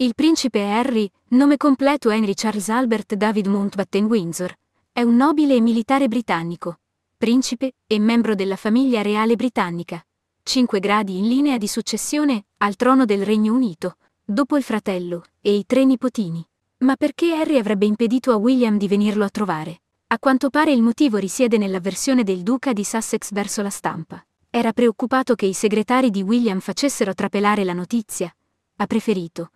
Il principe Harry, nome completo Henry Charles Albert David Mountbatten Windsor, è un nobile e militare britannico, principe e membro della famiglia reale britannica, cinque gradi in linea di successione al trono del Regno Unito, dopo il fratello e i tre nipotini. Ma perché Harry avrebbe impedito a William di venirlo a trovare? A quanto pare il motivo risiede nell'avversione del duca di Sussex verso la stampa. Era preoccupato che i segretari di William facessero trapelare la notizia. Ha preferito,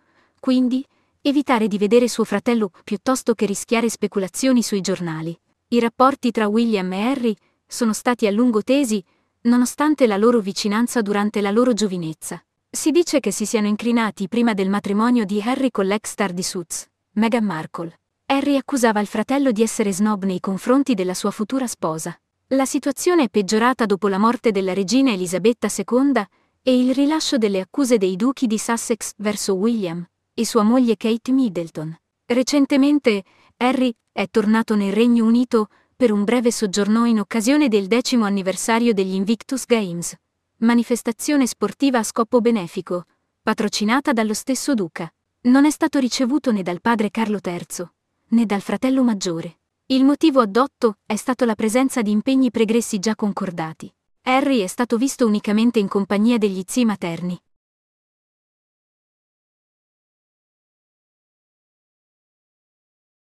quindi, evitare di vedere suo fratello piuttosto che rischiare speculazioni sui giornali. I rapporti tra William e Harry sono stati a lungo tesi, nonostante la loro vicinanza durante la loro giovinezza. Si dice che si siano incrinati prima del matrimonio di Harry con l'ex star di Suits, Meghan Markle. Harry accusava il fratello di essere snob nei confronti della sua futura sposa. La situazione è peggiorata dopo la morte della regina Elisabetta II e il rilascio delle accuse dei duchi di Sussex verso William, e sua moglie Kate Middleton. Recentemente, Harry è tornato nel Regno Unito per un breve soggiorno in occasione del decimo anniversario degli Invictus Games, manifestazione sportiva a scopo benefico, patrocinata dallo stesso Duca. Non è stato ricevuto né dal padre Carlo III, né dal fratello maggiore. Il motivo addotto è stato la presenza di impegni pregressi già concordati. Harry è stato visto unicamente in compagnia degli zii materni,